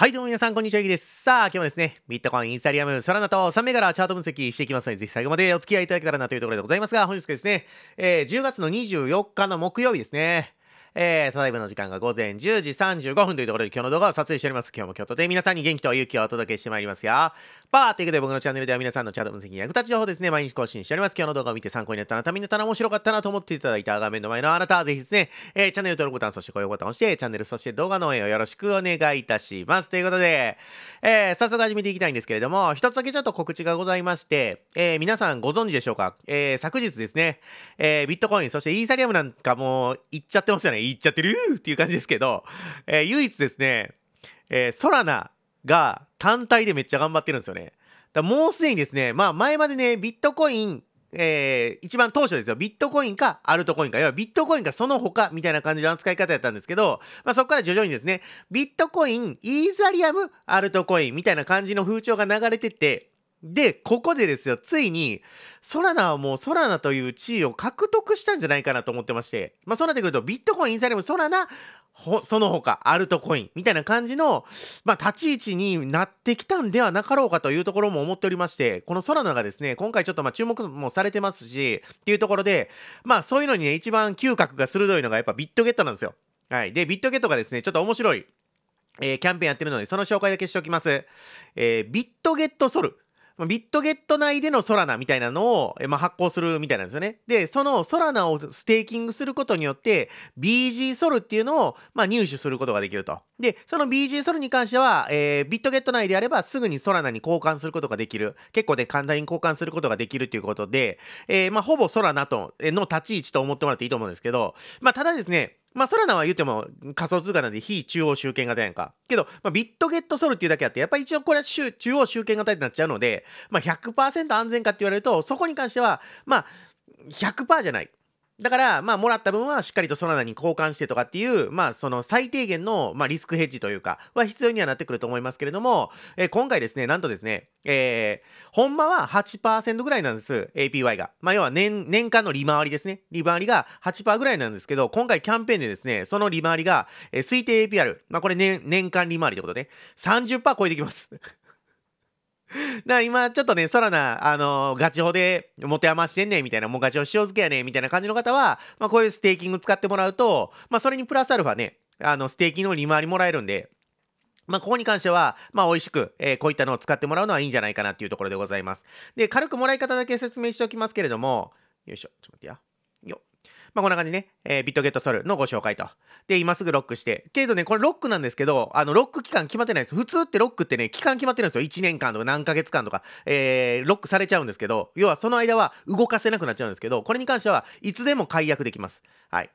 はい、どうも皆さん、こんにちは、ゆきです。さあ、今日もですね、ビットコイン、インスタリアム、ソラナと3銘柄チャート分析していきますので、ぜひ最後までお付き合いいただけたらなというところでございますが、本日ですね、えー、10月の24日の木曜日ですね。えー、ただいまの時間が午前10時35分というところで今日の動画を撮影しております。今日も京都で皆さんに元気と勇気をお届けしてまいりますよ。パーということで僕のチャンネルでは皆さんのチャート分析に役立ち情報ですね、毎日更新しております。今日の動画を見て参考になったなた、みんなたら面白かったなと思っていただいた画面の前のあなたはぜひですね、えー、チャンネル登録ボタン、そして高評価ボタンを押して、チャンネル、そして動画の応援をよろしくお願いいたします。ということで、えー、早速始めていきたいんですけれども、一つだけちょっと告知がございまして、えー、皆さんご存知でしょうか、えー、昨日ですね、えー、ビットコイン、そしてイーサリアムなんかもう、行っちゃってますよね。行っちゃってるっていう感じですけど、えー、唯一ですね、えー、ソラナ、が単体でめっちゃ頑張ってるんですよね。だもうすでにですね、まあ前までね、ビットコイン、えー、一番当初ですよ、ビットコインかアルトコインか、要はビットコインかその他みたいな感じの扱い方やったんですけど、まあそこから徐々にですね、ビットコイン、イーサリアム、アルトコインみたいな感じの風潮が流れてて、で、ここでですよ、ついに、ソラナはもうソラナという地位を獲得したんじゃないかなと思ってまして、まあそうなってくると、ビットコイン、インサリアム、ソラナ、その他アルトコインみたいな感じの、まあ、立ち位置になってきたんではなかろうかというところも思っておりまして、この空のがですね、今回ちょっとまあ注目もされてますし、っていうところで、まあそういうのにね、一番嗅覚が鋭いのがやっぱビットゲットなんですよ。はい。で、ビットゲットがですね、ちょっと面白い、えー、キャンペーンやってるので、その紹介だけしておきます。えー、ビットゲットソル。まあ、ビットゲット内でのソラナみたいなのを、まあ、発行するみたいなんですよね。で、そのソラナをステーキングすることによって、BG ソルっていうのを、まあ、入手することができると。で、その BG ソルに関しては、えー、ビットゲット内であればすぐにソラナに交換することができる。結構で、ね、簡単に交換することができるということで、えー、まあ、ほぼソラナとの立ち位置と思ってもらっていいと思うんですけど、まあ、ただですね、まあ、ソラナは言うても仮想通貨なんで非中央集権型やんか。けど、まあ、ビットゲットソルっていうだけあって、やっぱり一応これは中央集権型になっちゃうので、まあ100、安全かって言われると、そこに関しては、まあ100%じゃない。だから、まあ、もらった分はしっかりとソラナに交換してとかっていう、まあ、その最低限の、まあ、リスクヘッジというか、は必要にはなってくると思いますけれども、えー、今回ですね、なんとですね、えー、ほんまは8%ぐらいなんです、APY が。まあ、要は年、年間の利回りですね。利回りが8%ぐらいなんですけど、今回キャンペーンでですね、その利回りが、えー、推定 APR、まあ、これ年、年間利回りってことで、30%超えてきます。だから今ちょっとね、ソラナ、あのー、ガチホで持て余してんねんみたいな、もうガチホ塩漬けやねんみたいな感じの方は、まあこういうステーキング使ってもらうと、まあそれにプラスアルファね、あの、ステーキの利回りもらえるんで、まあ、ここに関しては、まあ、美味しく、えー、こういったのを使ってもらうのはいいんじゃないかなっていうところでございます。で、軽くもらい方だけ説明しておきますけれども、よいしょ、ちょっと待ってや。よまあ、こんな感じね、えー、ビットゲットソルのご紹介と。で、今すぐロックして。けどね、これロックなんですけど、あの、ロック期間決まってないです。普通ってロックってね、期間決まってるんですよ。1年間とか何ヶ月間とか、えー、ロックされちゃうんですけど、要はその間は動かせなくなっちゃうんですけど、これに関してはいつでも解約できます。はい。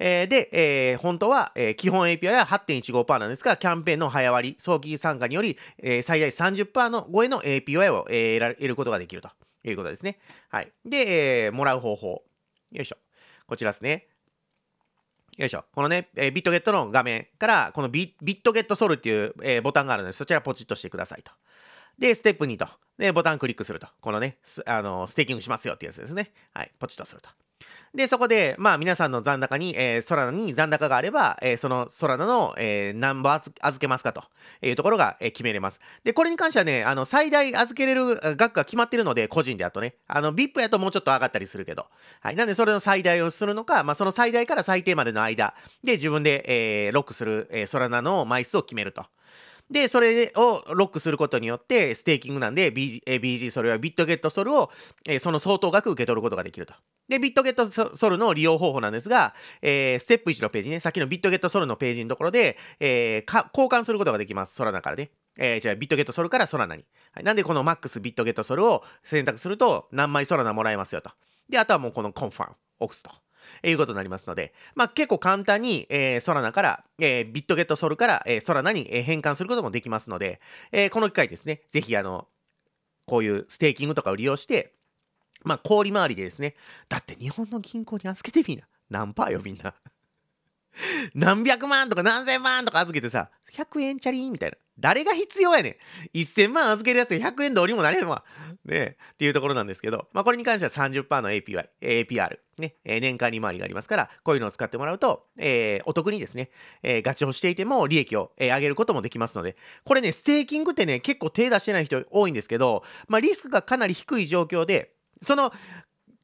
えー、で、えー、本当は、えー、基本 API は8.15%なんですが、キャンペーンの早割り、早期参加により、えー、最大30%の超えの API を、えー、得ることができるということですね。はい。で、えー、もらう方法。よいしょ。こちらですね。よいしょ。このね、えー、ビットゲットの画面から、このビットゲットソルっていう、えー、ボタンがあるので、そちらポチッとしてくださいと。で、ステップ2と。で、ボタンクリックすると。このね、あのー、ステーキングしますよっていうやつですね。はい。ポチッとすると。で、そこで、まあ皆さんの残高に、えー、ソラナに残高があれば、えー、そのソラナの、えー、何ー預けますかというところが、えー、決めれます。で、これに関してはね、あの、最大預けれる額が決まってるので、個人であとね、あの、VIP やともうちょっと上がったりするけど、はい。なんで、それの最大をするのか、まあその最大から最低までの間で自分で、えー、ロックする、えー、ソラナの枚数を決めると。で、それをロックすることによって、ステーキングなんで BG、BG それはビットゲットソルを、えその相当額受け取ることができると。で、ビットゲットソルの利用方法なんですが、えー、ステップ1のページね、さっきのビットゲットソルのページのところで、えー、交換することができます。ソラナからね。えー、じゃあ、ビットゲットソルからソラナに。はい、なんで、この MAX ビットゲットソルを選択すると、何枚ソラナもらえますよと。で、あとはもうこのコンファン、オクスと。いうことになりますので、まあ、結構簡単に、えー、ソラナから、えー、ビットゲットソルから、えー、ソラナに変換することもできますので、えー、この機会ですね、ぜひあの、こういうステーキングとかを利用して、まあ、氷回りでですね、だって日本の銀行に預けてみんな。何パーよ、みんな。何百万とか何千万とか預けてさ、100円チャリーみたいな。誰が必要やねん。1000万預けるやつ100円どりもなれへんわ。ね、っていうところなんですけど、まあ、これに関しては30%の API、APR、ね、年間利回りがありますから、こういうのを使ってもらうと、えー、お得にですね、えー、ガチをしていても利益を、えー、上げることもできますので、これね、ステーキングってね、結構手出してない人多いんですけど、まあ、リスクがかなり低い状況で、その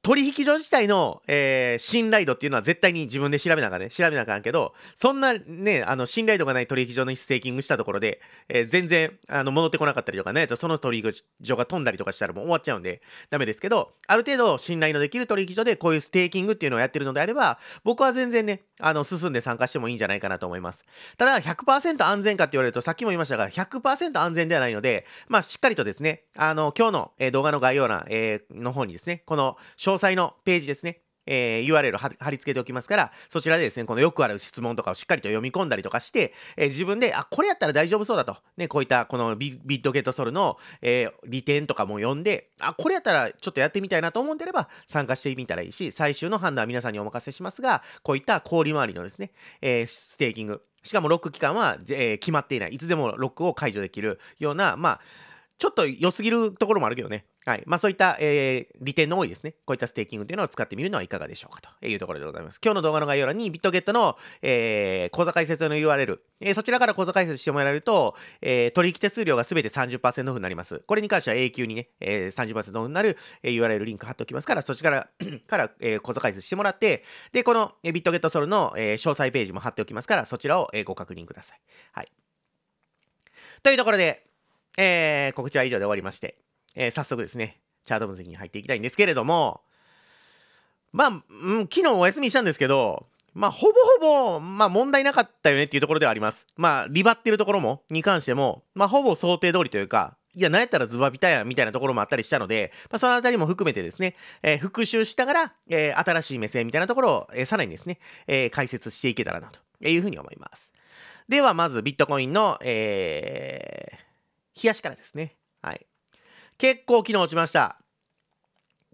取引所自体の、えー、信頼度っていうのは絶対に自分で調べながらね、調べなあかんけど、そんなね、あの、信頼度がない取引所にステーキングしたところで、えー、全然、あの、戻ってこなかったりとかね、その取引所が飛んだりとかしたらもう終わっちゃうんで、ダメですけど、ある程度信頼のできる取引所でこういうステーキングっていうのをやってるのであれば、僕は全然ね、あの、進んで参加してもいいんじゃないかなと思います。ただ、100%安全かって言われると、さっきも言いましたが、100%安全ではないので、まあ、しっかりとですね、あの、今日の、え動画の概要欄、えー、の方にですね、この、詳細のページですね、えー、URL 貼り付けておきますから、そちらでですね、このよくある質問とかをしっかりと読み込んだりとかして、えー、自分で、あ、これやったら大丈夫そうだと、ね、こういったこのビットゲットソルの、えー、利点とかも読んで、あ、これやったらちょっとやってみたいなと思うてでれば、参加してみたらいいし、最終の判断は皆さんにお任せしますが、こういった氷回りのですね、えー、ステーキング、しかもロック期間は、え決まっていない、いつでもロックを解除できるような、まあ、ちょっと良すぎるところもあるけどね。はい。まあそういった、えー、利点の多いですね。こういったステーキングというのを使ってみるのはいかがでしょうかというところでございます。今日の動画の概要欄にビットゲットの、えー、口座開設の URL、えー、そちらから口座開設してもらえると、えー、取引手数料がすべて30%オフになります。これに関しては永久にね、えー、30%オフになる、え URL リンク貼っておきますから、そちらから え口座開設してもらって、で、この、えビットゲットソルの、えー、詳細ページも貼っておきますから、そちらを、えご確認ください。はい。というところで、えー、告知は以上で終わりまして、えー、早速ですね、チャート分析に入っていきたいんですけれども、まあ、うん、昨日お休みしたんですけど、まあ、ほぼほぼ、まあ、問題なかったよねっていうところではあります。まあ、リバってるところも、に関しても、まあ、ほぼ想定通りというか、いや、なんやったらズバビタやみたいなところもあったりしたので、まあ、そのあたりも含めてですね、えー、復習しながら、えー、新しい目線みたいなところを、えー、さらにですね、え解説していけたらなというふうに思います。では、まずビットコインの、えー、冷やしからですね。はい。結構昨日落ちました。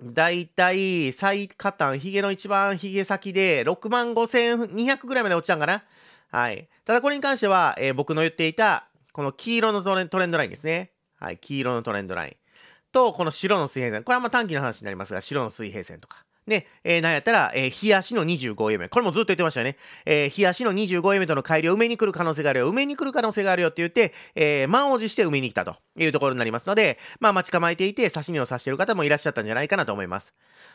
だいたい最下端、ヒゲの一番ヒゲ先で6万5200ぐらいまで落ちたんかな。はい。ただこれに関しては、えー、僕の言っていた、この黄色のトレンドラインですね。はい。黄色のトレンドライン。とこの白の水平線これはあ短期の話になりますが白の水平線とかね、えー、なんやったら、えー、日足の2 5目これもずっと言ってましたよね。えー、日足の2 5との改良を埋めに来る可能性があるよ。埋めに来る可能性があるよって言って、えー、満を持して埋めに来たというところになりますので、まあ、待ち構えていて、刺し身を刺している方もいらっしゃったんじゃないかなと思います。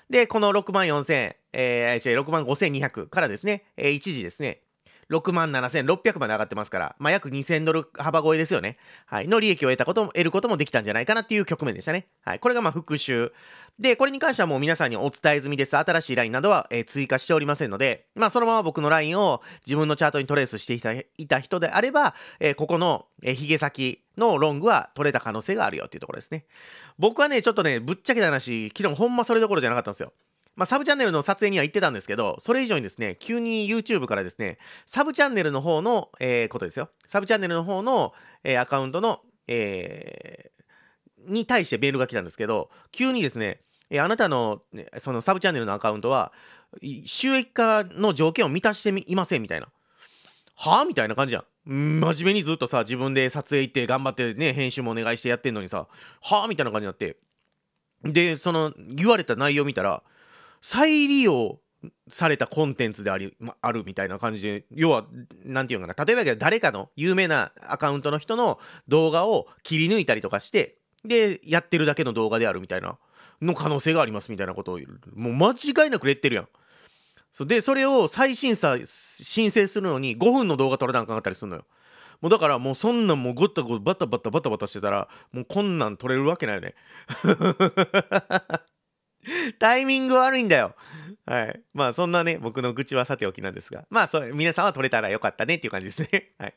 で、この6万4000、えー、6万5200からですね、えー、一時ですね、6万7600まで上がってますから、まあ、約2000ドル幅超えですよね。はい。の利益を得たことも、得ることもできたんじゃないかなっていう局面でしたね。はい。これがまあ復習。で、これに関してはもう皆さんにお伝え済みです。新しいラインなどは、えー、追加しておりませんので、まあ、そのまま僕のラインを自分のチャートにトレースしていたいた人であれば、えー、ここの、えー、ヒ先のロングは取れた可能性があるよっていうところですね。僕はね、ちょっとね、ぶっちゃけた話、昨日ほんまそれどころじゃなかったんですよ。まあ、サブチャンネルの撮影には行ってたんですけど、それ以上にですね、急に YouTube からですね、サブチャンネルの方の、えー、ことですよ。サブチャンネルの方の、えー、アカウントの、えー、に対してメールが来たんですけど、急にですね、えあなたのそのサブチャンネルのアカウントは収益化の条件を満たしていませんみたいな。はあみたいな感じじゃん。真面目にずっとさ、自分で撮影行って頑張ってね、編集もお願いしてやってんのにさ、はあみたいな感じになって。で、その言われた内容見たら、再利用されたコンテンツであり、まあるみたいな感じで、要は、何て言うのかな、例えばけど誰かの有名なアカウントの人の動画を切り抜いたりとかして、で、やってるだけの動画であるみたいな、の可能性がありますみたいなことを、もう間違いなくレッテルやん。そで、それを再審査、申請するのに5分の動画撮らなあかんかったりするのよ。もうだからもうそんなんもうごったごバタバタバタバタしてたらもうこんなん撮れるわけないよね。タイミング悪いんだよ。はい。まあそんなね、僕の愚痴はさておきなんですが、まあそ皆さんは取れたらよかったねっていう感じですね。はい。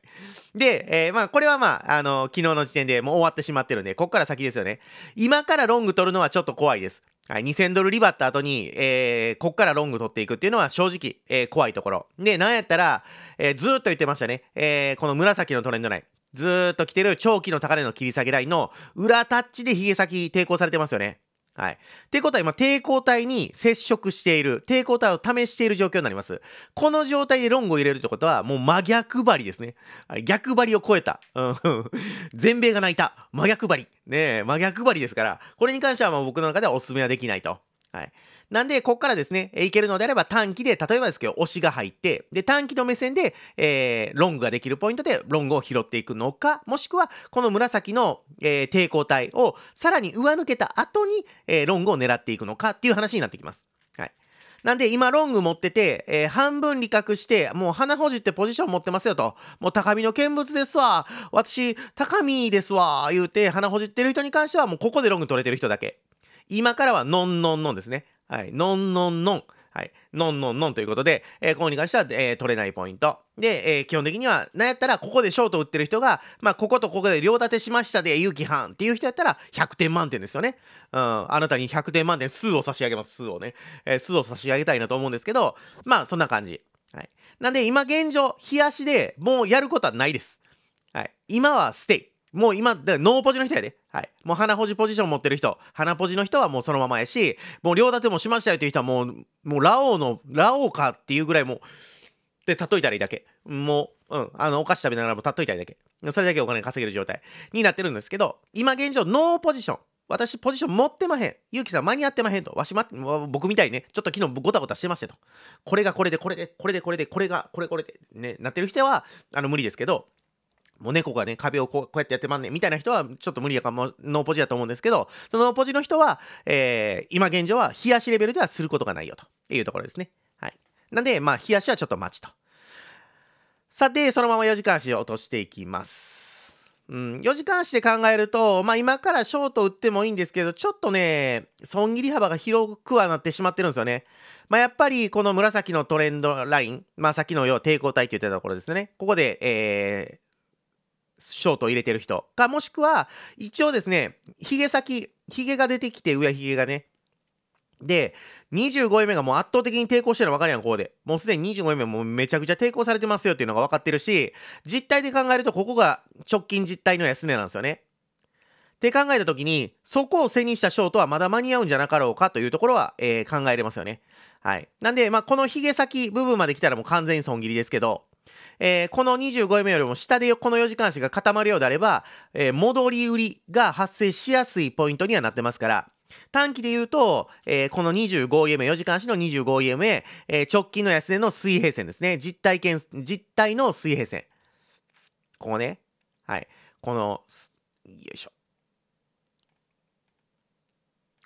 で、えー、まあこれはまあ、あのー、昨日の時点でもう終わってしまってるんで、こっから先ですよね。今からロング取るのはちょっと怖いです。はい、2000ドルリバった後に、えー、こっからロング取っていくっていうのは正直、えー、怖いところ。で、なんやったら、えー、ずーっと言ってましたね。えー、この紫のトレンドライン。ずーっと来てる長期の高値の切り下げラインの裏タッチでヒゲ先抵抗されてますよね。はい。っていうことは今、抵抗体に接触している、抵抗体を試している状況になります。この状態でロングを入れるってことは、もう真逆張りですね。逆張りを超えた。うん。全米が泣いた。真逆張り。ねえ、真逆張りですから、これに関してはまあ僕の中ではお勧めはできないと。はい。なんで、こっからですね、いけるのであれば短期で、例えばですけど、押しが入って、で、短期の目線で、えー、ロングができるポイントで、ロングを拾っていくのか、もしくは、この紫の、えー、抵抗体をさらに上抜けた後に、えー、ロングを狙っていくのかっていう話になってきます。はい。なんで今ロング持ってて、えー、半分利確して、もう鼻ほじってポジション持ってますよと。もう高みの見物ですわ。私、高みですわ。言うて、鼻ほじってる人に関しては、もうここでロング取れてる人だけ。今からはノンノンノンですね。はい、のんのんのん。はい、のんのんのんということで、えー、ここに関しては、えー、取れないポイント。で、えー、基本的には、なんやったら、ここでショート打ってる人が、まあ、こことここで両立てしましたで、勇気犯っていう人やったら、100点満点ですよね。うん、あなたに100点満点、数を差し上げます、数をね。えー、数を差し上げたいなと思うんですけど、まあ、そんな感じ。はい。なんで、今現状、冷やしでもうやることはないです。はい。今はステイ。もう今、ノーポジの人やで。はい。もう鼻ほじポジション持ってる人、鼻ポジの人はもうそのままやし、もう両立てもしましたよという人はもう、もうラオウの、ラオウかっていうぐらいもう、で、例えたらいいだけ。もう、うん、あの、お菓子食べながらも例えたいだけ。それだけお金稼げる状態になってるんですけど、今現状、ノーポジション。私、ポジション持ってまへん。ゆうきさん、間に合ってまへんと。わし、ま、僕みたいね。ちょっと昨日、ごたごたしてましたと。これがこれで、これで、これで、これで、これが、これこれで、ね、なってる人は、あの、無理ですけど、もう猫がね、壁をこうこうやってやってまんねんみたいな人は、ちょっと無理やかも、ノーポジだと思うんですけど、そのノーポジの人は、えー、今現状は、冷やしレベルではすることがないよというところですね。はい。なんで、まあ、冷やしはちょっと待ちと。さて、そのまま4時間足を落としていきます。うん、4時間足で考えると、まあ、今からショート打ってもいいんですけど、ちょっとね、損切り幅が広くはなってしまってるんですよね。まあ、やっぱりこの紫のトレンドライン、まあ、さっきのよう抵抗体といったところですね。ここで、えー、ショートを入れてる人か、もしくは、一応ですね、ひげ先、ひげが出てきて、上ひげがね。で、25位目がもう圧倒的に抵抗してるの分かるやん、ここで。もうすでに25位目もめちゃくちゃ抵抗されてますよっていうのが分かってるし、実態で考えると、ここが直近実態の安値なんですよね。って考えたときに、そこを背にしたショートはまだ間に合うんじゃなかろうかというところは、えー、考えれますよね。はい。なんで、まあ、このヒゲ先部分まで来たらもう完全に損切りですけど、えー、この25目よりも下でこの4時間足が固まるようであれば、えー、戻り売りが発生しやすいポイントにはなってますから、短期で言うと、えー、この 25EMA、4時間足の 25EMA、えー、直近の安値の水平線ですね。実体験、実体の水平線。ここね。はい。この、よいしょ。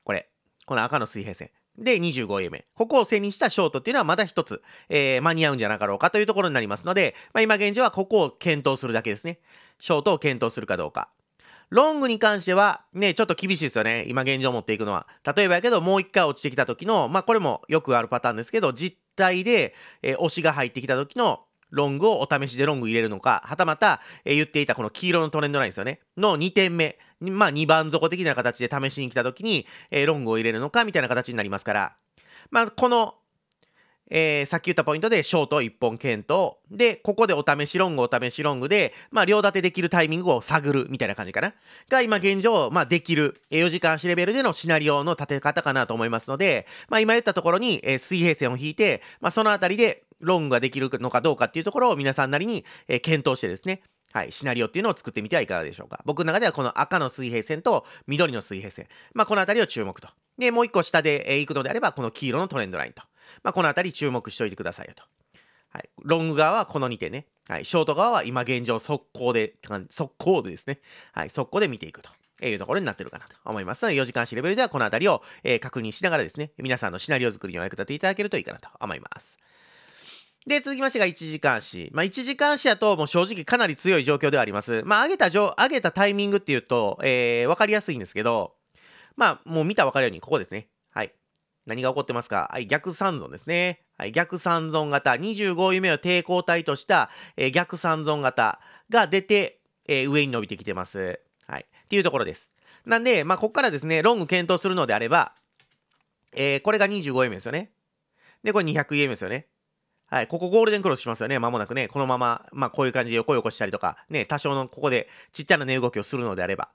これ。この赤の水平線。で、25A 目。ここを背にしたショートっていうのはまた一つ、えー、間に合うんじゃなかろうかというところになりますので、まあ、今現状はここを検討するだけですね。ショートを検討するかどうか。ロングに関しては、ね、ちょっと厳しいですよね。今現状持っていくのは。例えばやけど、もう一回落ちてきた時の、まあこれもよくあるパターンですけど、実体で、えー、押しが入ってきた時のロングをお試しでロング入れるのか、はたまた、え言っていたこの黄色のトレンドラインですよね、の2点目、まあ2番底的な形で試しに来た時に、えロングを入れるのかみたいな形になりますから、まあこの、えー、さっき言ったポイントでショート1本検討。で、ここでお試しロングお試しロングで、まあ両立てできるタイミングを探るみたいな感じかな。が今現状、まあできる4時間足レベルでのシナリオの立て方かなと思いますので、まあ今言ったところに、え水平線を引いて、まあそのあたりで論ができるのかどうかっていうところを皆さんなりに、えー、検討してですね、はい、シナリオっていうのを作ってみてはいかがでしょうか。僕の中ではこの赤の水平線と緑の水平線、まあ、このあたりを注目と。で、もう一個下で、えー、行くのであれば、この黄色のトレンドラインと。まあ、このあたり注目しておいてくださいよと。はい、ロング側はこの2点ね。はい、ショート側は今現状速攻で、速攻でですね。はい、速攻で見ていくと。いうところになってるかなと思いますので、4時間視レベルではこのあたりを、えー、確認しながらですね、皆さんのシナリオ作りにお役立ていただけるといいかなと思います。で、続きましてが1時間足。まあ、1時間足だと、もう正直かなり強い状況ではあります。まあ、上げた上、上げたタイミングっていうと、えー、わかりやすいんですけど、まあ、もう見たらわかるように、ここですね。はい。何が起こってますかはい、逆三存ですね。はい、逆三存型、25位目を抵抗体とした、えー、逆三存型が出て、えー、上に伸びてきてます。はい。っていうところです。なんで、まあ、ここからですね、ロング検討するのであれば、えー、これが25位目ですよね。で、これ200位目ですよね。はい、ここゴールデンクロスしますよね、まもなくね。このまま、まあこういう感じで横横したりとか、ね、多少のここでちっちゃな値動きをするのであれば。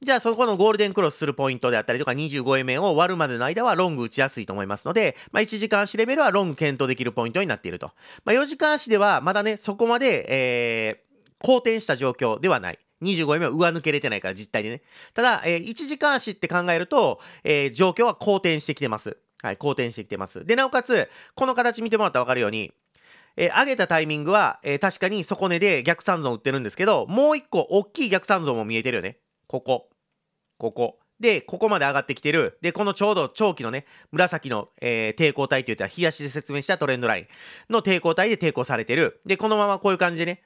じゃあ、そこのゴールデンクロスするポイントであったりとか、25円面を割るまでの間はロング打ちやすいと思いますので、まあ、1時間足レベルはロング検討できるポイントになっていると。まあ、4時間足では、まだね、そこまで、えー、好転した状況ではない。25円目は上抜けれてないから、実態でね。ただ、えー、1時間足って考えると、えー、状況は好転してきてます。はい、好転してきてます。で、なおかつ、この形見てもらったら分かるように、えー、上げたタイミングは、えー、確かに底根で逆三尊打ってるんですけど、もう一個大きい逆三尊も見えてるよね。ここ。ここ。で、ここまで上がってきてる。で、このちょうど長期のね、紫の、えー、抵抗体といった、冷やしで説明したトレンドラインの抵抗体で抵抗されてる。で、このままこういう感じでね、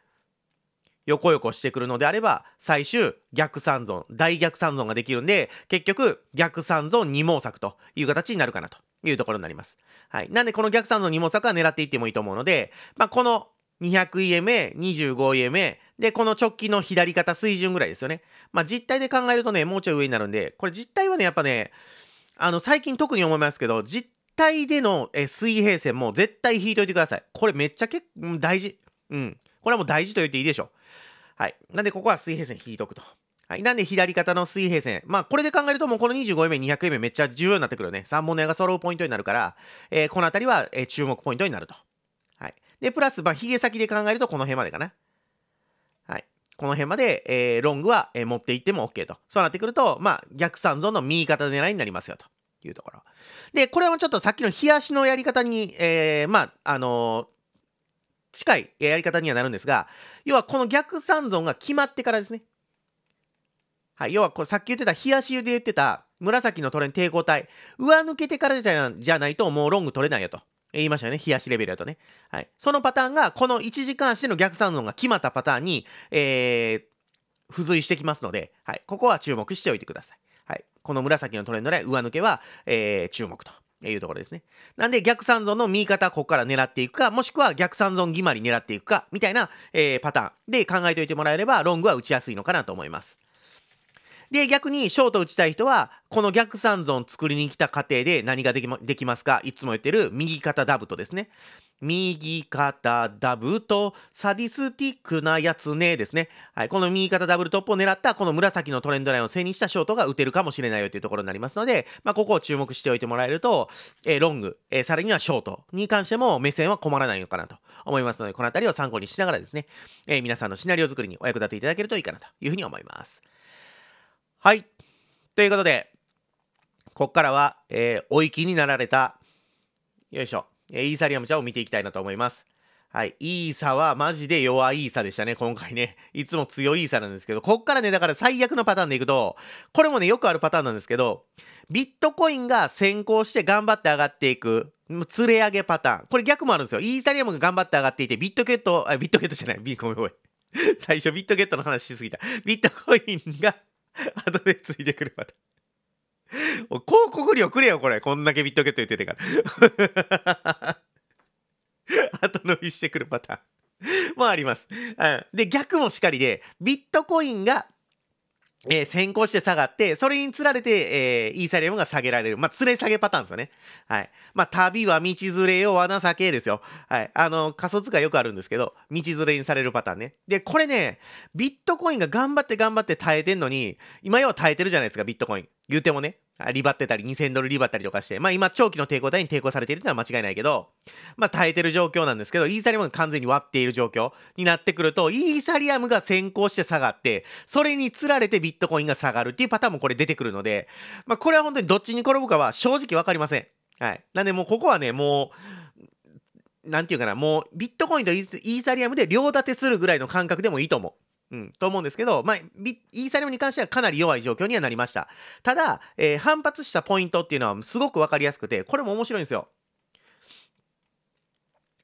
横横してくるのであれば、最終逆三存大逆三存ができるんで、結局逆三存二毛作という形になるかなというところになります。はい。なんでこの逆三存二毛作は狙っていってもいいと思うので、まあ、この 200EMA、25EMA、で、この直近の左肩水準ぐらいですよね。まあ、実態で考えるとね、もうちょい上になるんで、これ実態はね、やっぱね、あの、最近特に思いますけど、実体での水平線も絶対引いといてください。これめっちゃ結構大事。うん。これはもう大事と言っていいでしょ。う。はい。なんで、ここは水平線引いとくと。はい。なんで、左肩の水平線。まあ、これで考えると、もうこの25円目、200円目、めっちゃ重要になってくるよね。3本の絵が揃うポイントになるから、えー、この辺りは、えー、注目ポイントになると。はい。で、プラス、まあ、ヒゲ先で考えると、この辺までかな。はい。この辺まで、えー、ロングは、え持っていっても OK と。そうなってくると、まあ、逆三尊の右肩狙いになりますよと。いうところ。で、これはちょっとさっきの冷やしのやり方に、えー、まあ、あのー近いやり方にはなるんですが、要はこの逆三尊が決まってからですね。はい、要はこさっき言ってた、冷やし湯で言ってた、紫のトレン抵抗体、上抜けてからじゃないともうロング取れないよと。言いましたよね。冷やしレベルだとね。はい。そのパターンが、この1時間足の逆三尊が決まったパターンに、えー、付随してきますので、はい。ここは注目しておいてください。はい。この紫のトレンドで上抜けは、えー、注目と。いうところですね。なんで逆三尊の右肩ここから狙っていくか、もしくは逆三尊決まり狙っていくか、みたいな、えー、パターンで考えておいてもらえれば、ロングは打ちやすいのかなと思います。で、逆にショート打ちたい人は、この逆三尊作りに来た過程で何ができまできますかいつも言ってる右肩ダブトですね。右肩ダブとサディスティックなやつねですね。はい、この右肩ダブルトップを狙ったこの紫のトレンドラインを背にしたショートが打てるかもしれないよというところになりますので、まあ、ここを注目しておいてもらえると、えー、ロング、えー、さらにはショートに関しても目線は困らないのかなと思いますので、この辺りを参考にしながらですね、えー、皆さんのシナリオ作りにお役立ていただけるといいかなというふうに思います。はい。ということで、ここからは、えー、お行きになられた、よいしょ。えイーサリアムちゃんを見ていきたいなと思います。はい。イーサはマジで弱いイーサでしたね、今回ね。いつも強いイーサなんですけど、こっからね、だから最悪のパターンでいくと、これもね、よくあるパターンなんですけど、ビットコインが先行して頑張って上がっていく。つれ上げパターン。これ逆もあるんですよ。イーサリアムが頑張って上がっていて、ビットゲット、あ、ビットゲットじゃない。ビごめんごめん。最初ビットゲットの話しすぎた。ビットコインが 後でついてくるパターン。広告料くれよ、これ。こんだけビットゲット言っててから。後伸びしてくるパターン。もあります。うん、で、逆もしかりで、ビットコインがえー、先行して下がって、それにつられて、えー、イーサリアムが下げられる。まあ、つれ下げパターンですよね。はい。まあ、旅は道連れよ、罠避けですよ。はい。あの、仮想通貨よくあるんですけど、道連れにされるパターンね。で、これね、ビットコインが頑張って頑張って耐えてんのに、今要は耐えてるじゃないですか、ビットコイン。言うてもね。リバってたり、2000ドルリバったりとかして、まあ今、長期の抵抗体に抵抗されているのは間違いないけど、まあ耐えてる状況なんですけど、イーサリアムが完全に割っている状況になってくると、イーサリアムが先行して下がって、それにつられてビットコインが下がるっていうパターンもこれ出てくるので、まあこれは本当にどっちに転ぶかは正直わかりません。はい。なんでもうここはね、もう、なんていうかな、もうビットコインとイーサリアムで両立てするぐらいの感覚でもいいと思う。うん、と思うんですけど、まあ、イーサリアムに関してはかなり弱い状況にはなりました。ただ、えー、反発したポイントっていうのはすごく分かりやすくて、これも面白いんですよ。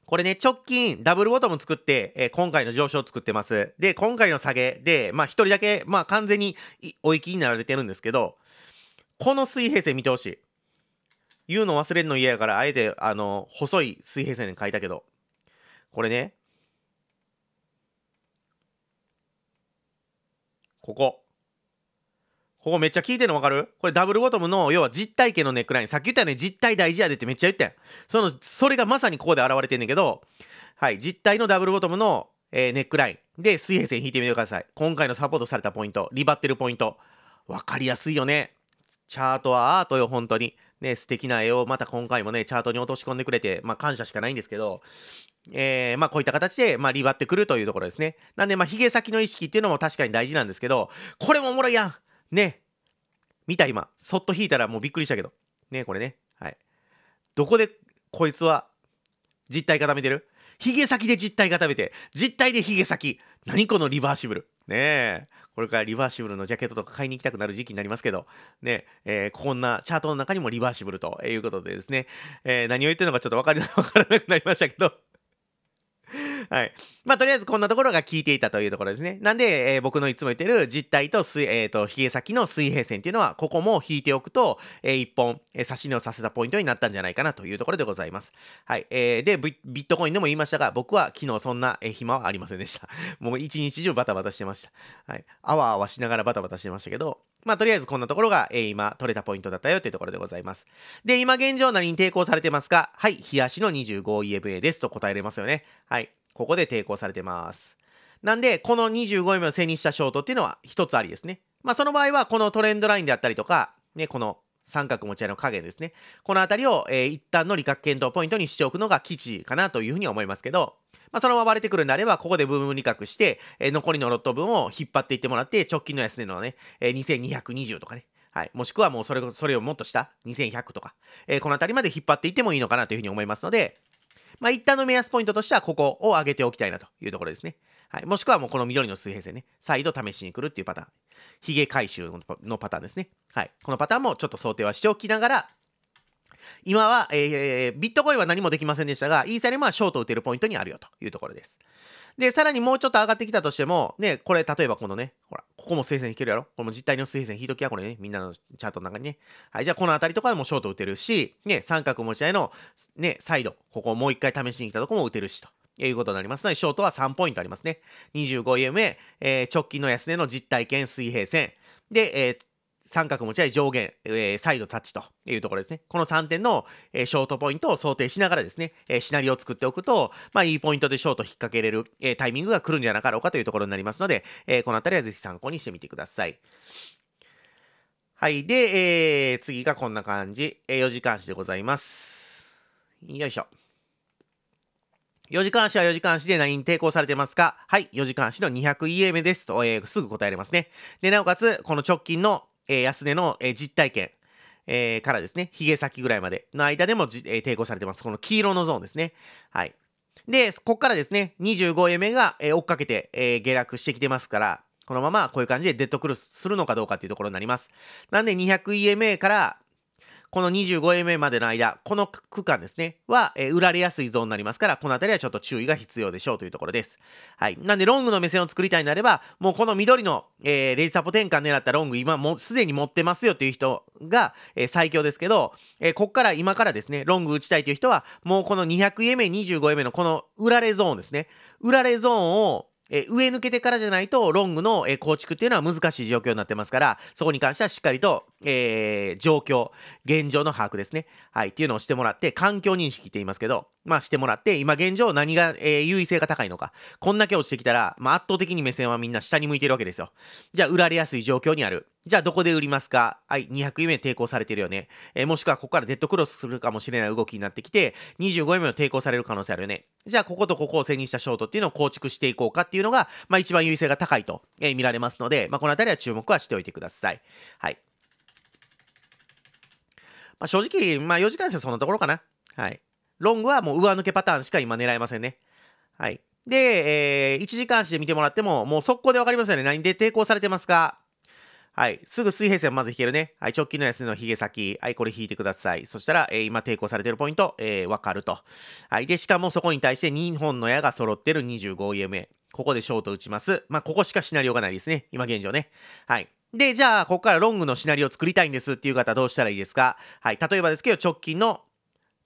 これね、直近、ダブルボトム作って、えー、今回の上昇を作ってます。で、今回の下げで、まあ、一人だけ、まあ、完全にお切きになられてるんですけど、この水平線見てほしい。言うの忘れるの嫌やから、あえて、あの、細い水平線に書いたけど、これね、ここ。ここめっちゃ聞いてるの分かるこれダブルボトムの要は実体系のネックライン。さっき言ったよね、実体大事やでってめっちゃ言ったやん。その、それがまさにここで現れてんねんけど、はい、実体のダブルボトムの、えー、ネックラインで水平線引いてみてください。今回のサポートされたポイント、リバってるポイント。分かりやすいよね。チャートはアートよ、本当に。ね、素敵な絵をまた今回もね、チャートに落とし込んでくれて、まあ感謝しかないんですけど、えー、まあこういった形で、まあリバってくるというところですね。なんで、まあヒゲ先の意識っていうのも確かに大事なんですけど、これもおもろいやんね。見た今、そっと引いたらもうびっくりしたけど。ね、これね。はい。どこでこいつは実体固めてるヒゲ先で実体固めて、実体でヒゲ先。何このリバーシブル。ねえ。これからリバーシブルのジャケットとか買いに行きたくなる時期になりますけど、ね、えー、こんなチャートの中にもリバーシブルということでですね、えー、何を言ってるのかちょっとわか らなくなりましたけど はい。まあ、とりあえずこんなところが効いていたというところですね。なんで、えー、僕のいつも言ってる実体とえっ、ー、と、え先の水平線っていうのは、ここも引いておくと、えー、一本、えー、差し値をさせたポイントになったんじゃないかなというところでございます。はい。えー、で、ビットコインでも言いましたが、僕は昨日そんな、えー、暇はありませんでした。もう一日中バタバタしてました。はい。あわあわしながらバタバタしてましたけど、まあ、とりあえずこんなところが、えー、今、取れたポイントだったよというところでございます。で、今現状何に抵抗されてますかはい、冷やしの 25EVA ですと答えれますよね。はい。ここで抵抗されてます。なんで、この25位目を背にしたショートっていうのは一つありですね。まあ、その場合は、このトレンドラインであったりとか、ね、この三角持ち合いの影ですね。この辺りを、えー、一旦の理確検討ポイントにしておくのが基地かなというふうに思いますけど、まあ、そのまま割れてくるんであれば、ここで部分理覚して、えー、残りのロット分を引っ張っていってもらって、直近の安値のね、えー、2220とかね。はい、もしくはもうそれそれをもっとした2100とか、えー、この辺りまで引っ張っていってもいいのかなというふうに思いますので、まあ、一旦の目安ポイントとしては、ここを上げておきたいなというところですね。はい。もしくはもうこの緑の水平線ね、再度試しに来るっていうパターン。ヒゲ回収のパターンですね。はい。このパターンもちょっと想定はしておきながら、今は、えー、ビットコインは何もできませんでしたが、イーサリアムはショート打てるポイントにあるよというところです。で、さらにもうちょっと上がってきたとしても、ね、これ、例えばこのね、ほら、ここも水平線引けるやろこれも実体の水平線引いときはこれね、みんなのチャートの中にね。はい、じゃあこの辺りとかでもショート打てるし、ね、三角持ち合いの、ね、サイド、ここもう一回試しに来たとこも打てるしと。いうことになりますので、ショートは3ポイントありますね。25EMA、えー、直近の安値の実体圏水平線。で、えー、三角持ち合い上限、えー、サイドタッチというところですね。この3点の、えー、ショートポイントを想定しながらですね、えー、シナリオを作っておくと、まあ、いいポイントでショート引っ掛けれる、えー、タイミングが来るんじゃなかろうかというところになりますので、えー、このあたりはぜひ参考にしてみてください。はい。で、えー、次がこんな感じ。えー、4時間足でございます。よいしょ。4時間足は4時間足で何に抵抗されてますかはい、4時間足の2 0 0エ m ですと、えー、すぐ答えれますね。で、なおかつ、この直近のえー、安値の、えー、実体験、えー、からですね、ヒゲ先ぐらいまでの間でもえー、抵抗されてます。この黄色のゾーンですね。はい。で、ここからですね、25円目が、えー、追っかけて、えー、下落してきてますから、このままこういう感じでデッドクルスするのかどうかっていうところになります。なんで200 EMA から、この 25MA までの間、この区間ですね、は、えー、売られやすいゾーンになりますから、この辺りはちょっと注意が必要でしょうというところです。はい。なんで、ロングの目線を作りたいなれば、もうこの緑の、えー、レジサポ転換狙ったロング、今もすでに持ってますよという人が、えー、最強ですけど、えー、こっから今からですね、ロング打ちたいという人は、もうこの 200MA、25MA のこの売られゾーンですね、売られゾーンをえー、上抜けてからじゃないと、ロングの、え構築っていうのは難しい状況になってますから、そこに関してはしっかりと、えー、状況、現状の把握ですね。はい、っていうのをしてもらって、環境認識って言いますけど、まあ、してもらって、今現状何が、えー、優位性が高いのか。こんだけ落ちてきたら、まあ、圧倒的に目線はみんな下に向いてるわけですよ。じゃあ、売られやすい状況にある。じゃあ、どこで売りますかはい、200位目抵抗されてるよね。えー、もしくは、ここからデッドクロスするかもしれない動きになってきて、25位目を抵抗される可能性あるよね。じゃあ、こことここを背にしたショートっていうのを構築していこうかっていうのが、まあ、一番優位性が高いと、えー、見られますので、まあ、このあたりは注目はしておいてください。はい。まあ、正直、まあ、4時間しすそんなところかな。はい。ロングはもう上抜けパターンしか今狙えませんね。はい。で、えー、1時間足で見てもらっても、もう速攻でわかりますよね。何で抵抗されてますかはい。すぐ水平線まず引けるね。はい。直近の安値のヒゲ先。はい。これ引いてください。そしたら、えー、今抵抗されてるポイント、えー、わかると。はい。で、しかもそこに対して2本の矢が揃ってる 25EMA。ここでショート打ちます。まあ、ここしかシナリオがないですね。今現状ね。はい。で、じゃあ、ここからロングのシナリオを作りたいんですっていう方どうしたらいいですかはい。例えばですけど、直近の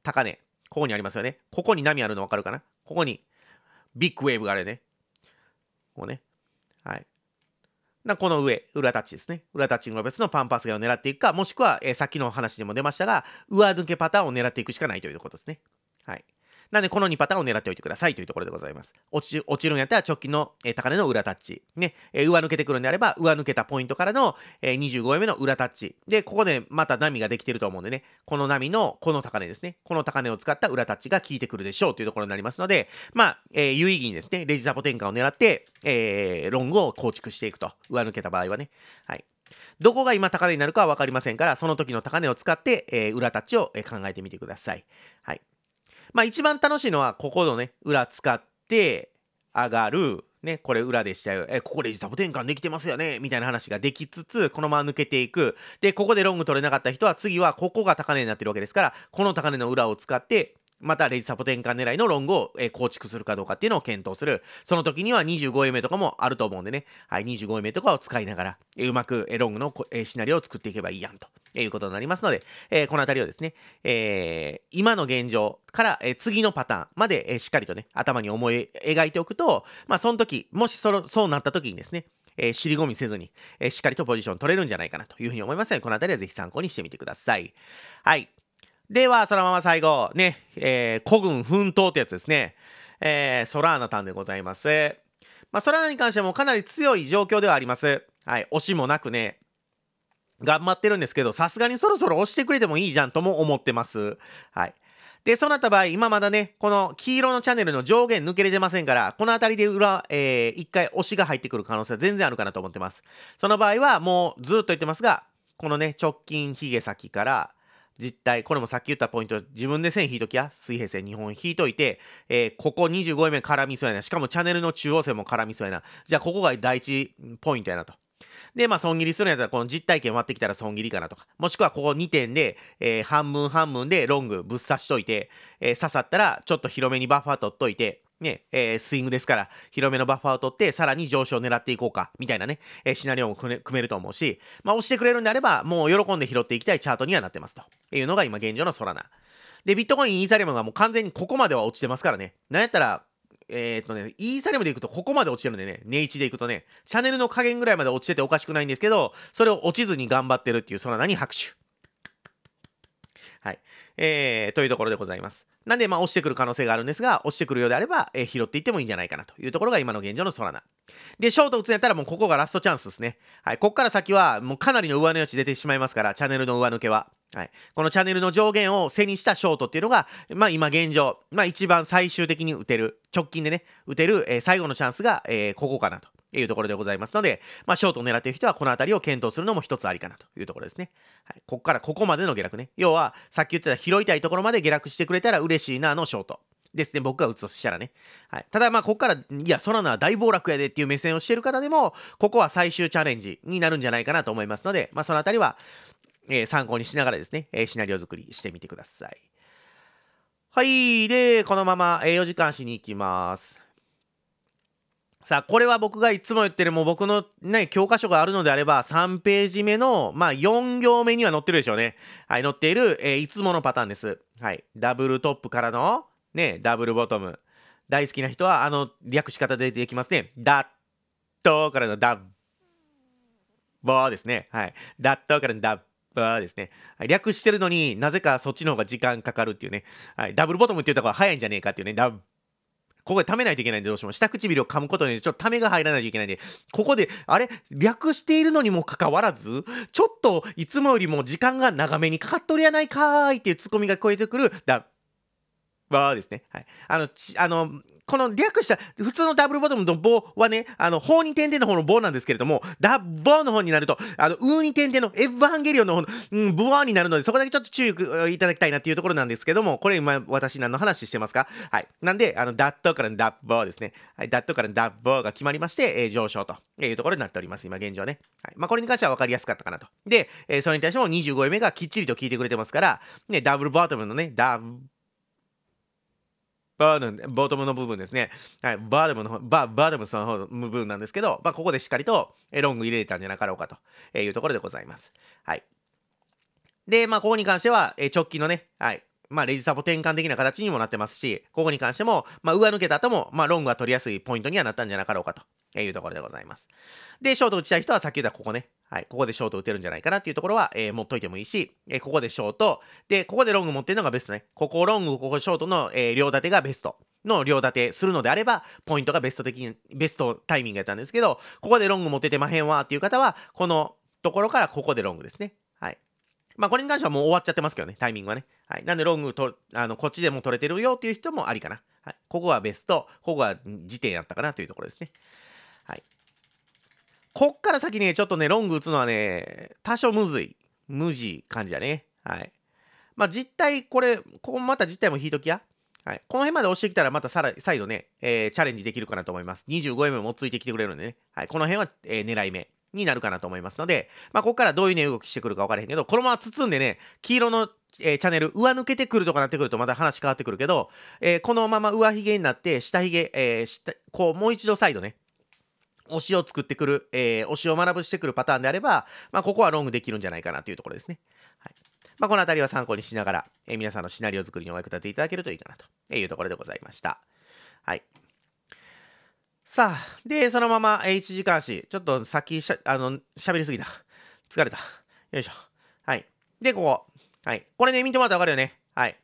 高値。ここにありますよね。ここに波あるの分かるかなここにビッグウェーブがあるよね。こうね。はい。なこの上、裏タッチですね。裏タッチングロ別スのパンパスがを狙っていくか、もしくは、えー、さっきの話にも出ましたが、上抜けパターンを狙っていくしかないということですね。はい。なんで、この2パターンを狙っておいてくださいというところでございます。落ち落ちるんやったら直近の、高値の裏タッチ。ね、上抜けてくるんであれば、上抜けたポイントからの、25円目の裏タッチ。で、ここでまた波ができてると思うんでね、この波の、この高値ですね、この高値を使った裏タッチが効いてくるでしょうというところになりますので、まあ、えー、有意義にですね、レジサポ転換を狙って、えー、ロングを構築していくと。上抜けた場合はね。はい。どこが今高値になるかは分かりませんから、その時の高値を使って、えー、裏タッチを考えてみてください。はい。まあ一番楽しいのは、ここのね、裏使って上がる、ね、これ裏でしたよ。え、ここで自ブ転換できてますよねみたいな話ができつつ、このまま抜けていく。で、ここでロング取れなかった人は、次はここが高値になってるわけですから、この高値の裏を使って、またレジサポ転換狙いのロングを、え構築するかどうかっていうのを検討する。その時には 25M とかもあると思うんでね、はい、25M とかを使いながら、えうまく、えロングの、えシナリオを作っていけばいいやんと、いうことになりますので、えこの辺りをですね、え今の現状から、え次のパターンまで、えしっかりとね、頭に思い描いておくと、まあ、その時、もしそのそうなった時にですね、え尻込みせずに、えしっかりとポジション取れるんじゃないかなというふうに思いますので、この辺りはぜひ参考にしてみてください。はい。では、そのまま最後、ね、えー、古軍奮闘ってやつですね。えー、ソラーナタンでございます。まあ、ソラーナに関してもかなり強い状況ではあります。はい、押しもなくね、頑張ってるんですけど、さすがにそろそろ押してくれてもいいじゃんとも思ってます。はい。で、そうなった場合、今まだね、この黄色のチャンネルの上限抜けれてませんから、この辺りで裏、えー、一回押しが入ってくる可能性は全然あるかなと思ってます。その場合は、もうずっと言ってますが、このね、直近ヒゲ先から、実態、これもさっき言ったポイント、自分で線引いときや、水平線2本引いといて、えー、ここ25位目絡みそうやな。しかもチャンネルの中央線も絡みそうやな。じゃあここが第一ポイントやなと。で、まあ、損切りするんやったら、この実体験割ってきたら損切りかなとか、もしくはここ2点で、えー、半分半分でロングぶっ刺しといて、えー、刺さったらちょっと広めにバッファー取っといて、ね、えー、スイングですから、広めのバッファーを取って、さらに上昇を狙っていこうか、みたいなね、えー、シナリオも組めると思うし、まあ、押してくれるんであれば、もう喜んで拾っていきたいチャートにはなってますと。いうのが今現状のソラナ。で、ビットコイン、イーサリアムがもう完全にここまでは落ちてますからね。なんやったら、えー、っとね、イーサリアムでいくとここまで落ちてるんでね、値1でいくとね、チャンネルの加減ぐらいまで落ちてておかしくないんですけど、それを落ちずに頑張ってるっていうソラナに拍手。はい。えー、というところでございます。なんで、まあ、落ちてくる可能性があるんですが、落ちてくるようであれば、えー、拾っていってもいいんじゃないかなというところが今の現状のソラナ。で、ショート打つんやったら、もうここがラストチャンスですね。はい、ここから先は、もうかなりの上値地出てしまいますから、チャンネルの上抜けは。はい、このチャンネルの上限を背にしたショートっていうのが、まあ、今現状、まあ、一番最終的に打てる、直近でね、打てる、えー、最後のチャンスが、えー、ここかなと。いうところでございますので、まあ、ショートを狙っている人はこの辺りを検討するのも一つありかなというところですね。はい、ここからここまでの下落ね。要は、さっき言ってた拾いたいところまで下落してくれたら嬉しいなのショート。ですね、僕が打つとしたらね。はい、ただ、まあ、ここから、いや、ソラナは大暴落やでっていう目線をしている方でも、ここは最終チャレンジになるんじゃないかなと思いますので、まあ、その辺りは、えー、参考にしながらですね、えー、シナリオ作りしてみてください。はい。で、このまま、えー、4時間しに行きます。さあ、これは僕がいつも言ってる、もう僕のね、教科書があるのであれば、3ページ目の、まあ、4行目には載ってるでしょうね。はい、載っている、えー、いつものパターンです。はい、ダブルトップからの、ね、ダブルボトム。大好きな人は、あの、略し方でできますね。ダットからのダッボーですね。はい。ダットからのダッボーですね。はい、略してるのになぜかそっちの方が時間かかるっていうね。はい、ダブルボトムって言った方が早いんじゃねえかっていうね。ダッここで溜めないといけないんで、どうしても。下唇を噛むことに、ちょっと溜めが入らないといけないんで、ここで、あれ略しているのにもかかわらず、ちょっと、いつもよりも時間が長めにかかっとるやないかーいっていうツッコミが聞こえてくる、だ、わーですね。はい。あの、ちあの、この略した、普通のダブルボトムの棒はね、あの、法に点々の方の棒なんですけれども、ダッボーの方になると、あの、うーに点々のエヴァンゲリオンの方の、うん、ブワーになるので、そこだけちょっと注意いただきたいなっていうところなんですけども、これ今、私何の話してますかはい。なんで、あの、ダットからのダッボーですね。はい。ダットからのダッボーが決まりまして、えー、上昇というところになっております。今、現状ね。はい。まあ、これに関しては分かりやすかったかなと。で、えー、それに対しても25位目がきっちりと聞いてくれてますから、ね、ダブルボトムのね、ダッバルム、ボトムの部分ですね。はい、バルムの、バ、バルムその方の部分なんですけど、まあ、ここでしっかりと、え、ロング入れたんじゃなかろうかというところでございます。はい。で、まあ、ここに関しては、え、直近のね、はい、まあ、レジサポ転換的な形にもなってますし、ここに関しても、まあ、上抜けた後も、まあ、ロングは取りやすいポイントにはなったんじゃなかろうかとえいうところでございます。で、ショート打ちたい人は、さっき言ったここね。はい。ここでショート打てるんじゃないかなっていうところは、えー、持っといてもいいし、えー、ここでショート。で、ここでロング持ってるのがベストね。ここロング、ここショートの、えー、両立てがベスト。の両立てするのであれば、ポイントがベスト的に、ベストタイミングやったんですけど、ここでロング持っててまへんわっていう方は、このところからここでロングですね。はい。まあ、これに関してはもう終わっちゃってますけどね、タイミングはね。はい。なんで、ロングと、あの、こっちでも取れてるよっていう人もありかな。はい。ここはベスト、ここは時点やったかなというところですね。はい。こっから先ね、ちょっとね、ロング打つのはね、多少むずい。無地感じだね。はい。まあ、実体、これ、ここまた実態も引いときや。はい。この辺まで押してきたら、またさら再度ね、えー、チャレンジできるかなと思います。25円もついてきてくれるんでね。はい。この辺は、えー、狙い目になるかなと思いますので、まあ、ここからどういうね、動きしてくるか分からへんけど、このまま包んでね、黄色の、えー、チャンネル、上抜けてくるとかなってくると、また話変わってくるけど、えー、このまま上髭になって、下髭、えー、下、こう、もう一度再度ね、推しを作ってくる、えー、推しを学ぶしてくるパターンであれば、まあ、ここはロングできるんじゃないかなというところですね。はいまあ、この辺りは参考にしながら、えー、皆さんのシナリオ作りにお役立ていただけるといいかなというところでございました。はい。さあ、で、そのまま1時間足、ちょっと先しゃ、あの、喋りすぎた。疲れた。よいしょ。はい。で、ここ。はい。これね、見てもらったらわかるよね。はい。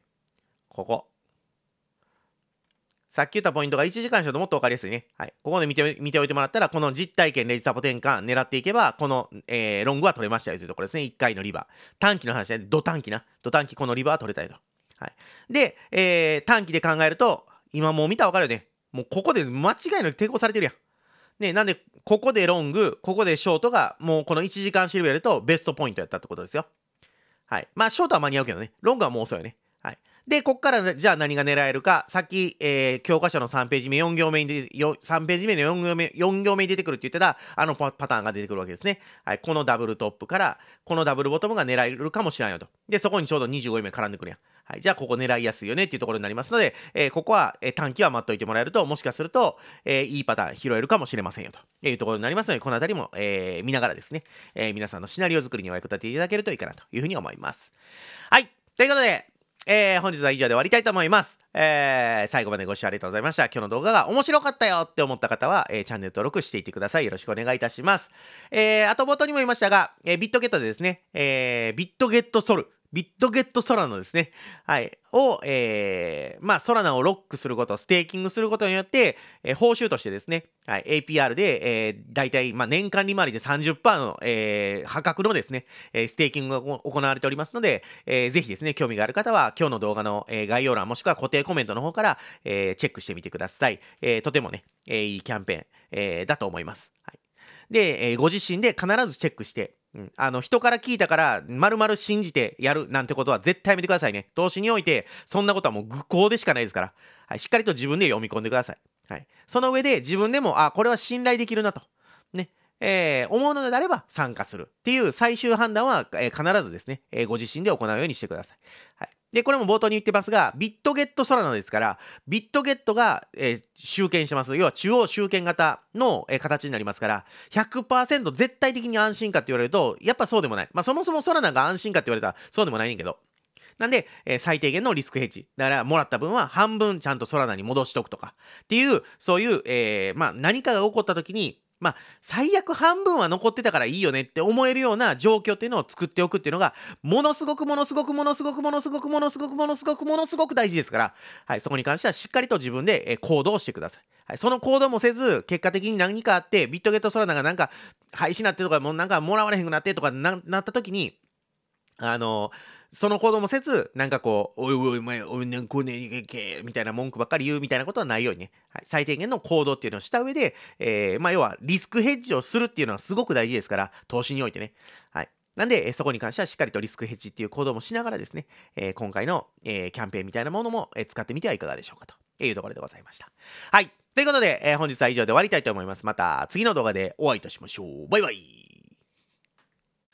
ここ。さっき言ったポイントが1時間にしともっと分かりやすいね。はい。ここで見て見ておいてもらったら、この実体験レジサポ転換狙っていけば、この、えー、ロングは取れましたよというところですね。1回のリバー。短期の話ね。ド短期な。ド短期このリバーは取れたいと。はい。で、えー、短期で考えると、今もう見たら分かるよね。もうここで間違いなく抵抗されてるやん。ね、なんで、ここでロング、ここでショートが、もうこの1時間シルビアやるとベストポイントやったってことですよ。はい。まあ、ショートは間に合うけどね。ロングはもう遅いよね。はい。で、こっからじゃあ何が狙えるか、さっき、えー、教科書の3ページ目、4行目に出て、3ページ目の4行目、4行目に出てくるって言ってた、あのパターンが出てくるわけですね。はい、このダブルトップから、このダブルボトムが狙えるかもしれんよと。で、そこにちょうど25目絡んでくるやん。はい、じゃあここ狙いやすいよねっていうところになりますので、えー、ここは、えー、短期は待っといてもらえると、もしかすると、えー、いいパターン拾えるかもしれませんよというところになりますので、このあたりも、えー、見ながらですね、えー、皆さんのシナリオ作りにお役立ていただけるといいかなというふうに思います。はい、ということで、えー、本日は以上で終わりたいと思います。えー、最後までご視聴ありがとうございました。今日の動画が面白かったよって思った方は、えー、チャンネル登録していってください。よろしくお願いいたします。えー、あと冒頭にも言いましたが、えー、ビットゲットでですね、えー、ビットゲットソル。ビットゲットソラナですね。はい。を、えー、まあ、ソラナをロックすること、ステーキングすることによって、えー、報酬としてですね、はい、APR で、えー、大体、まあ、年間利回りで30%の、えー、破格のですね、えステーキングが行われておりますので、えー、ぜひですね、興味がある方は、今日の動画の、え概要欄もしくは固定コメントの方から、えチェックしてみてください。えとてもね、えいいキャンペーン、えだと思います。はい、で、えご自身で必ずチェックして、うん、あの人から聞いたからまるまる信じてやるなんてことは絶対見てくださいね投資においてそんなことはもう愚行でしかないですから、はい、しっかりと自分で読み込んでください、はい、その上で自分でもあこれは信頼できるなとねえー、思うのであれば参加するっていう最終判断は、えー、必ずですね、えー、ご自身で行うようにしてください。はいで、これも冒頭に言ってますが、ビットゲットソラナですから、ビットゲットが、えー、集権してます。要は中央集権型の、えー、形になりますから、100%絶対的に安心かって言われると、やっぱそうでもない。まあそもそもソラナが安心かって言われたらそうでもないねんけど。なんで、えー、最低限のリスクヘッジ。だから、もらった分は半分ちゃんとソラナに戻しとくとか。っていう、そういう、えー、まあ何かが起こった時に、まあ、最悪半分は残ってたからいいよねって思えるような状況っていうのを作っておくっていうのが、ものすごくものすごくものすごくものすごくものすごくものすごくものすごく大事ですから、はい、そこに関してはしっかりと自分で行動してください。はい、その行動もせず、結果的に何かあって、ビットゲットソラナがなんか廃止になってとか、もうなんかもらわれへんくなってとかなった時に、あのーその行動もせず、なんかこう、おいおいお前、おいねんこねにけみたいな文句ばっかり言うみたいなことはないようにね、はい、最低限の行動っていうのをした上で、えー、まあ要はリスクヘッジをするっていうのはすごく大事ですから、投資においてね。はい。なんで、そこに関してはしっかりとリスクヘッジっていう行動もしながらですね、えー、今回の、えー、キャンペーンみたいなものも、えー、使ってみてはいかがでしょうかというところでございました。はい。ということで、えー、本日は以上で終わりたいと思います。また次の動画でお会いいたしましょう。バイバイ。